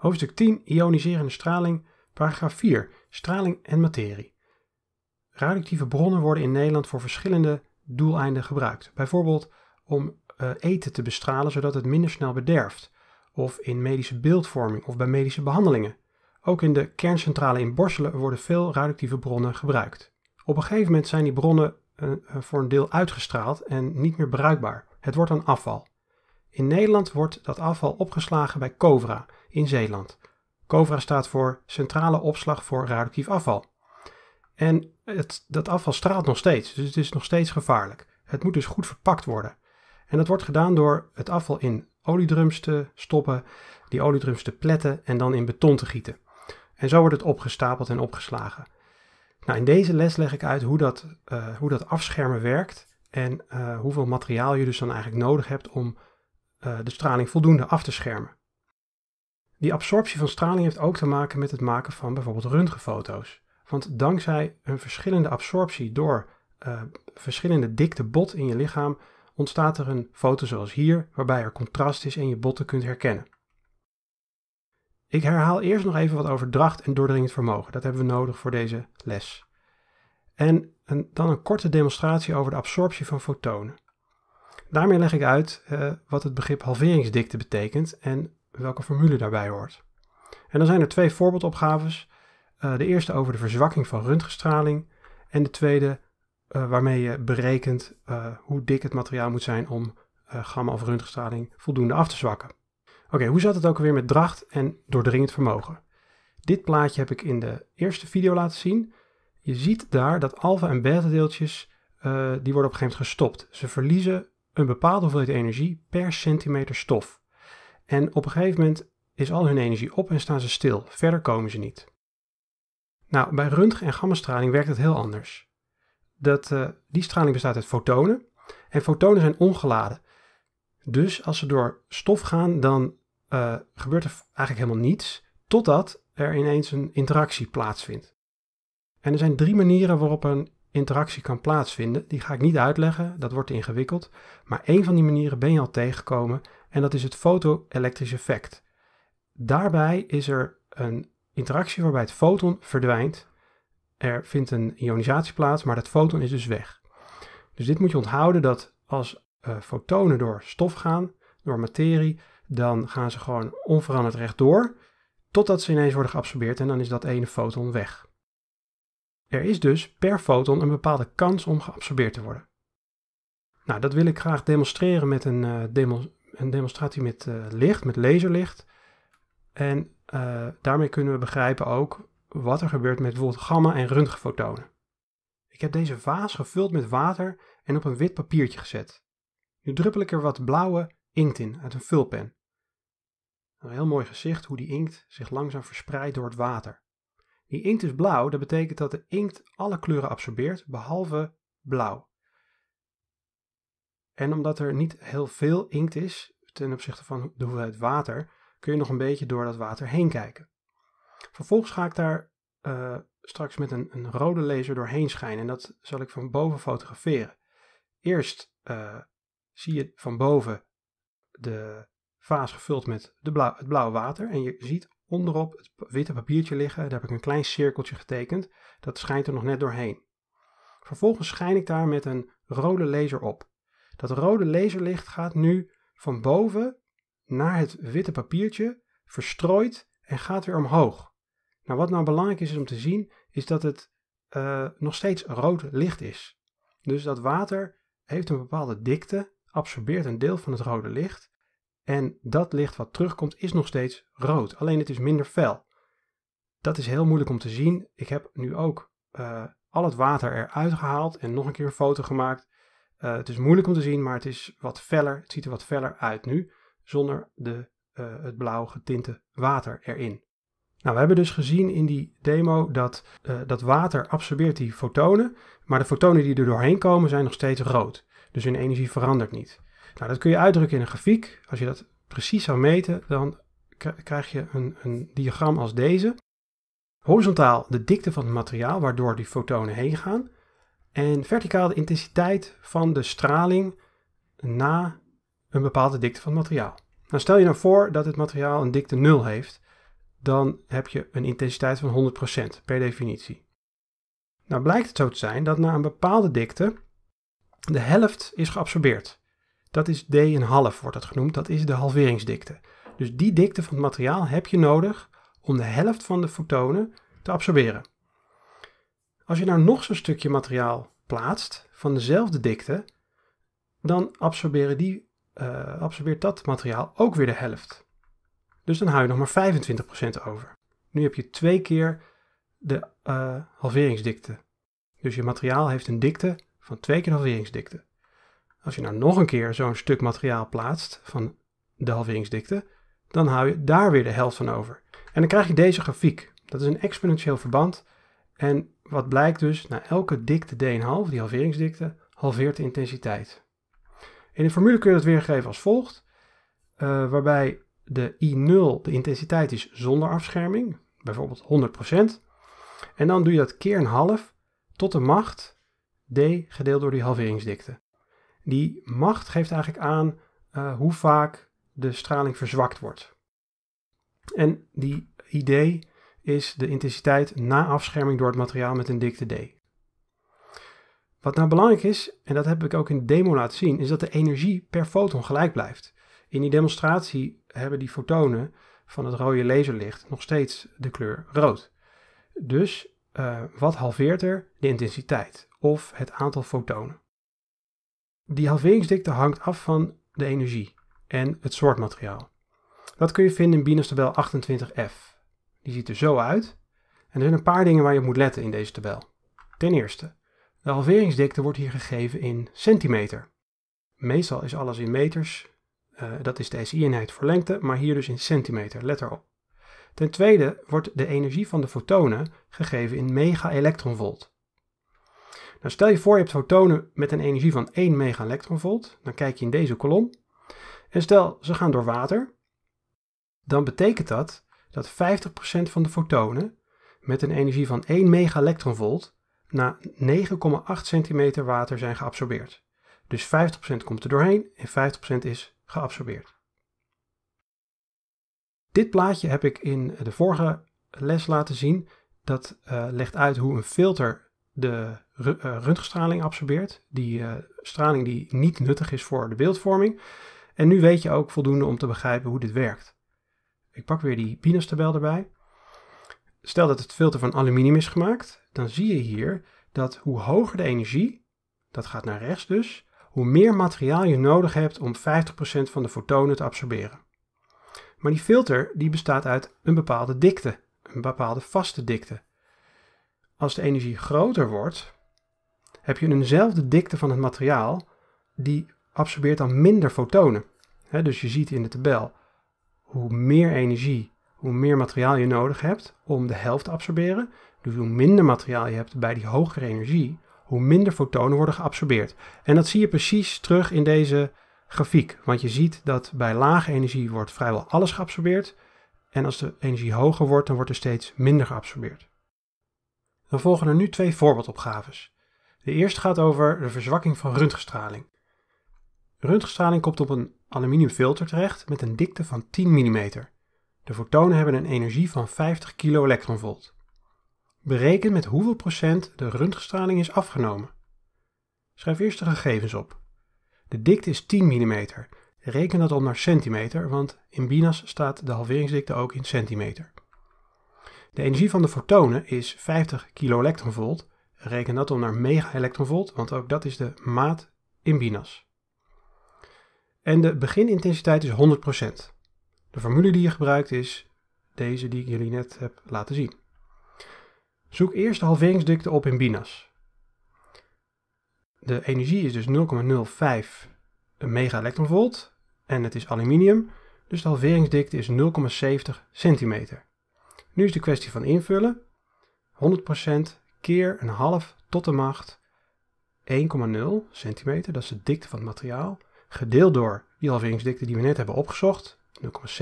Hoofdstuk 10 Ioniserende straling, paragraaf 4 Straling en materie. Radioactieve bronnen worden in Nederland voor verschillende doeleinden gebruikt. Bijvoorbeeld om eh, eten te bestralen zodat het minder snel bederft, of in medische beeldvorming of bij medische behandelingen. Ook in de kerncentrale in Borselen worden veel radioactieve bronnen gebruikt. Op een gegeven moment zijn die bronnen eh, eh, voor een deel uitgestraald en niet meer bruikbaar. Het wordt dan afval. In Nederland wordt dat afval opgeslagen bij COVRA in Zeeland. COVRA staat voor Centrale Opslag voor Radioactief Afval. En het, dat afval straalt nog steeds, dus het is nog steeds gevaarlijk. Het moet dus goed verpakt worden. En dat wordt gedaan door het afval in oliedrums te stoppen, die oliedrums te pletten en dan in beton te gieten. En zo wordt het opgestapeld en opgeslagen. Nou, in deze les leg ik uit hoe dat, eh, hoe dat afschermen werkt en eh, hoeveel materiaal je dus dan eigenlijk nodig hebt om eh, de straling voldoende af te schermen. Die absorptie van straling heeft ook te maken met het maken van bijvoorbeeld röntgenfoto's. Want dankzij een verschillende absorptie door eh, verschillende dikte bot in je lichaam ontstaat er een foto zoals hier, waarbij er contrast is en je botten kunt herkennen. Ik herhaal eerst nog even wat over dracht en doordringend vermogen. Dat hebben we nodig voor deze les. En dan een korte demonstratie over de absorptie van fotonen. Daarmee leg ik uit eh, wat het begrip halveringsdikte betekent en welke formule daarbij hoort. En dan zijn er twee voorbeeldopgaves. Eh, de eerste over de verzwakking van röntgenstraling en de tweede eh, waarmee je berekent hoe dik het materiaal moet zijn om gamma- of röntgenstraling voldoende af te zwakken. Oké, hoe zat het ook alweer met dracht en doordringend vermogen? Dit plaatje heb ik in de eerste video laten zien. Je ziet daar dat alfa en beta deeltjes, die worden op een gegeven moment gestopt. Ze verliezen een bepaalde hoeveelheid energie per centimeter stof. En op een gegeven moment is al hun energie op en staan ze stil. Verder komen ze niet. Nou, bij röntgen en gammastraling werkt het heel anders. Dat, eh, die straling bestaat uit fotonen. En fotonen zijn ongeladen. Dus als ze door stof gaan, dan eh, gebeurt er eigenlijk helemaal niets. Totdat er ineens een interactie plaatsvindt. En er zijn drie manieren waarop een interactie kan plaatsvinden. Die ga ik niet uitleggen, dat wordt ingewikkeld. Maar één van die manieren ben je al tegengekomen en dat is het fotoelektrisch effect. Daarbij is er een interactie waarbij het foton verdwijnt. Er vindt een ionisatie plaats, maar dat foton is dus weg. Dus dit moet je onthouden dat als eh, fotonen door stof gaan, door materie, dan gaan ze gewoon onveranderd rechtdoor, totdat ze ineens worden geabsorbeerd en dan is dat ene foton weg. Er is dus per foton een bepaalde kans om geabsorbeerd te worden. Nou, dat wil ik graag demonstreren met een, eh, demo een demonstratie met eh, licht, met laserlicht. En eh, daarmee kunnen we begrijpen ook wat er gebeurt met bijvoorbeeld gamma- en röntgenfotonen. Ik heb deze vaas gevuld met water en op een wit papiertje gezet. Nu druppel ik er wat blauwe inkt in uit een vulpen. Een heel mooi gezicht hoe die inkt zich langzaam verspreidt door het water. Die inkt is blauw, dat betekent dat de inkt alle kleuren absorbeert behalve blauw. En omdat er niet heel veel inkt is ten opzichte van de hoeveelheid water, kun je nog een beetje door dat water heen kijken. Vervolgens ga ik daar eh, straks met een, een, rode laser doorheen schijnen en dat zal ik van boven fotograferen. Eerst eh, zie je van boven de vaas gevuld met de het blauwe water en je ziet onderop het witte papiertje liggen. Daar heb ik een klein cirkeltje getekend. Dat schijnt er nog net doorheen. Vervolgens schijn ik daar met een rode laser op. Dat rode laserlicht gaat nu van boven naar het witte papiertje, verstrooid en gaat weer omhoog. Nou, wat nou belangrijk is, om te zien, is dat het eh, nog steeds rood licht is. Dus dat water heeft een bepaalde dikte, absorbeert een deel van het rode licht en dat licht wat terugkomt is nog steeds rood, alleen het is minder fel. Dat is heel moeilijk om te zien. Ik heb nu ook eh, al het water eruit gehaald en nog een keer een foto gemaakt. Eh, het is moeilijk om te zien, maar het is wat feller. Het ziet er wat feller uit nu, zonder de, eh, het blauw getinte water erin. Nou, we hebben dus gezien in die demo dat dat water absorbeert die fotonen, maar de fotonen die er doorheen komen zijn nog steeds rood. Dus hun energie verandert niet. Nou, dat kun je uitdrukken in een grafiek. Als je dat precies zou meten, dan krijg je een, een diagram als deze. Horizontaal de dikte van het materiaal waardoor die fotonen heen gaan. En verticaal de intensiteit van de straling na een bepaalde dikte van het materiaal. Nou, stel je nou voor dat het materiaal een dikte 0 heeft, dan heb je een intensiteit van 100% per definitie. Nou blijkt het zo te zijn dat na een bepaalde dikte de helft is geabsorbeerd. Dat is d een half, wordt dat genoemd. Dat is de halveringsdikte. Dus die dikte van het materiaal heb je nodig om de helft van de fotonen te absorberen. Als je nou nog zo'n stukje materiaal plaatst van dezelfde dikte, dan die, eh, absorbeert dat materiaal ook weer de helft. Dus dan hou je nog maar 25% over. Nu heb je twee keer de eh, halveringsdikte. Dus je materiaal heeft een dikte van twee keer de halveringsdikte. Als je nou nog een keer zo'n stuk materiaal plaatst van de halveringsdikte, dan hou je daar weer de helft van over. En dan krijg je deze grafiek. Dat is een exponentieel verband. En wat blijkt dus, na elke dikte d half, die halveringsdikte, halveert de intensiteit. In de formule kun je dat weergeven als volgt, eh, waarbij de I0 de intensiteit is zonder afscherming, bijvoorbeeld 100%. En dan doe je dat keer een half tot de macht d gedeeld door die halveringsdikte. Die macht geeft eigenlijk aan eh, hoe vaak de straling verzwakt wordt. En die idee is de intensiteit na afscherming door het materiaal met een dikte D. Wat nou belangrijk is, en dat heb ik ook in de demo laten zien, is dat de energie per foton gelijk blijft. In die demonstratie hebben die fotonen van het rode laserlicht nog steeds de kleur rood. Dus eh, wat halveert er? De intensiteit of het aantal fotonen die halveringsdikte hangt af van de energie en het soort materiaal. Dat kun je vinden in Binus tabel 28f. Die ziet er zo uit. En er zijn een paar dingen waar je op moet letten in deze tabel. Ten eerste, de halveringsdikte wordt hier gegeven in centimeter. Meestal is alles in meters, eh, dat is de SI-eenheid voor lengte, maar hier dus in centimeter, let erop. Ten tweede wordt de energie van de fotonen gegeven in mega-elektronvolt. Nou, stel je voor je hebt fotonen met een energie van 1 megaelektronvolt. Dan kijk je in deze kolom. En stel ze gaan door water. Dan betekent dat dat 50% van de fotonen met een energie van 1 megaelektronvolt na 9,8 centimeter water zijn geabsorbeerd. Dus 50% komt er doorheen en 50% is geabsorbeerd. Dit plaatje heb ik in de vorige les laten zien. Dat eh, legt uit hoe een filter de eh, röntgenstraling absorbeert, die eh, straling die niet nuttig is voor de beeldvorming. En nu weet je ook voldoende om te begrijpen hoe dit werkt. Ik pak weer die pinas tabel erbij. Stel dat het filter van aluminium is gemaakt, dan zie je hier dat hoe hoger de energie, dat gaat naar rechts dus, hoe meer materiaal je nodig hebt om 50% van de fotonen te absorberen. Maar die filter die bestaat uit een bepaalde dikte, een bepaalde vaste dikte als de energie groter wordt, heb je eenzelfde dikte van het materiaal, die absorbeert dan minder fotonen. dus je ziet in de tabel hoe meer energie, hoe meer materiaal je nodig hebt om de helft te absorberen. Dus hoe minder materiaal je hebt bij die hogere energie, hoe minder fotonen worden geabsorbeerd. En dat zie je precies terug in deze grafiek. Want je ziet dat bij lage energie wordt vrijwel alles geabsorbeerd. En als de energie hoger wordt, dan wordt er steeds minder geabsorbeerd. Dan volgen er nu twee voorbeeldopgaves. De eerste gaat over de verzwakking van röntgenstraling. Röntgenstraling komt op een aluminiumfilter terecht met een dikte van 10 mm. De fotonen hebben een energie van 50 kilo Bereken met hoeveel procent de röntgenstraling is afgenomen. Schrijf eerst de gegevens op. De dikte is 10 mm. Reken dat om naar centimeter, want in BINAS staat de halveringsdikte ook in centimeter. De energie van de fotonen is 50 kiloelectronvolt. Reken dat om naar mega-elektronvolt, want ook dat is de maat in binas. En de beginintensiteit is 100%. De formule die je gebruikt is deze die ik jullie net heb laten zien. Zoek eerst de halveringsdikte op in binas. De energie is dus 0,05 megaelectronvolt en het is aluminium, dus de halveringsdikte is 0,70 centimeter. Nu is de kwestie van invullen. 100% keer een half tot de macht 1,0 centimeter, dat is de dikte van het materiaal, gedeeld door die halveringsdikte die we net hebben opgezocht, 0,70.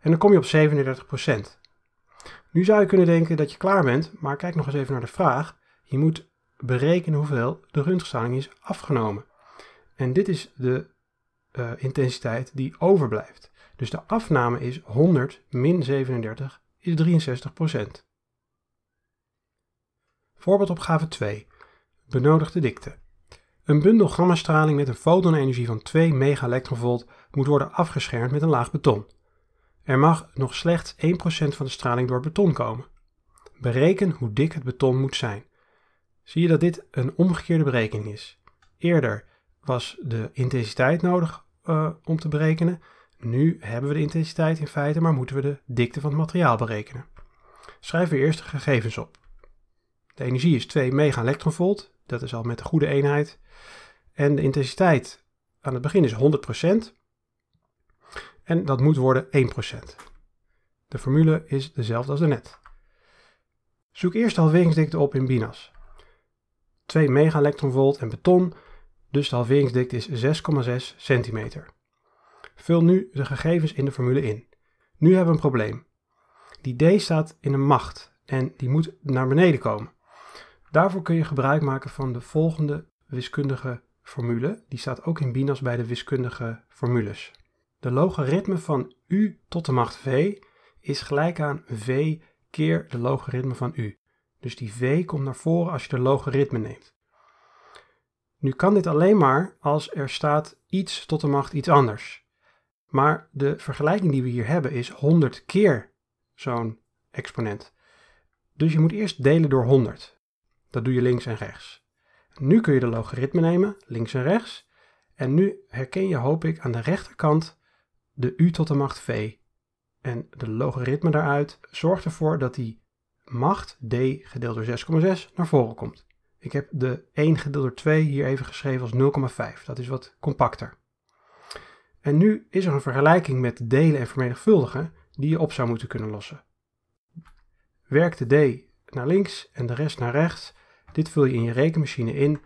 En dan kom je op 37%. Nu zou je kunnen denken dat je klaar bent, maar kijk nog eens even naar de vraag. Je moet berekenen hoeveel de röntgenstraling is afgenomen. En dit is de eh, intensiteit die overblijft. Dus de afname is 100 min 37 is 63%. Voorbeeldopgave 2. Benodigde dikte. Een bundel gammastraling met een fotonenergie van 2 megaelektronvolt moet worden afgeschermd met een laag beton. Er mag nog slechts 1% van de straling door het beton komen. Bereken hoe dik het beton moet zijn. Zie je dat dit een omgekeerde berekening is. Eerder was de intensiteit nodig eh, om te berekenen nu hebben we de intensiteit in feite, maar moeten we de dikte van het materiaal berekenen. Schrijven we eerst de gegevens op. De energie is 2 megaelektronvolt, dat is al met de goede eenheid. En de intensiteit aan het begin is 100%. En dat moet worden 1%. De formule is dezelfde als daarnet. Zoek eerst de halveringsdikte op in BINAS. 2 megaelektronvolt en beton, dus de halveringsdikte is 6,6 centimeter. Vul nu de gegevens in de formule in. Nu hebben we een probleem. Die d staat in een macht en die moet naar beneden komen. Daarvoor kun je gebruik maken van de volgende wiskundige formule. Die staat ook in Binas bij de wiskundige formules. De logaritme van u tot de macht v is gelijk aan v keer de logaritme van u. Dus die v komt naar voren als je de logaritme neemt. Nu kan dit alleen maar als er staat iets tot de macht iets anders. Maar de vergelijking die we hier hebben is 100 keer zo'n exponent. Dus je moet eerst delen door 100. Dat doe je links en rechts. Nu kun je de logaritme nemen, links en rechts. En nu herken je, hoop ik, aan de rechterkant de u tot de macht v. En de logaritme daaruit zorgt ervoor dat die macht d gedeeld door 6,6 naar voren komt. Ik heb de 1 gedeeld door 2 hier even geschreven als 0,5. Dat is wat compacter. En nu is er een vergelijking met delen en vermenigvuldigen die je op zou moeten kunnen lossen. Werk de d naar links en de rest naar rechts. Dit vul je in je rekenmachine in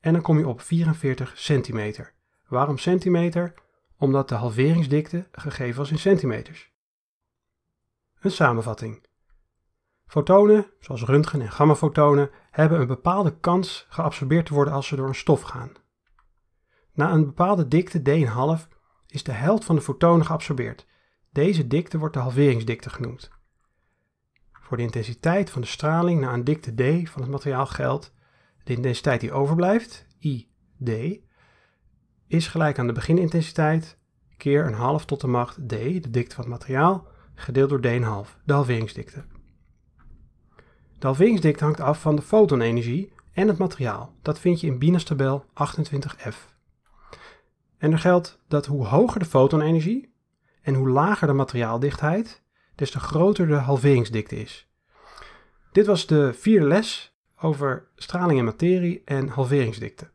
en dan kom je op 44 centimeter. Waarom centimeter? Omdat de halveringsdikte gegeven was in centimeters. Een samenvatting. Fotonen, zoals röntgen- en gammafotonen, hebben een bepaalde kans geabsorbeerd te worden als ze door een stof gaan. Na een bepaalde dikte d1,5 is de helft van de fotonen geabsorbeerd. Deze dikte wordt de halveringsdikte genoemd. Voor de intensiteit van de straling naar een dikte d van het materiaal geldt de intensiteit die overblijft, id, is gelijk aan de beginintensiteit keer een half tot de macht d, de dikte van het materiaal, gedeeld door d half, de halveringsdikte. De halveringsdikte hangt af van de fotonenergie en het materiaal. Dat vind je in Binas tabel 28f. En er geldt dat hoe hoger de fotonenergie en hoe lager de materiaaldichtheid, des te groter de halveringsdikte is. Dit was de vierde les over straling en materie en halveringsdikte.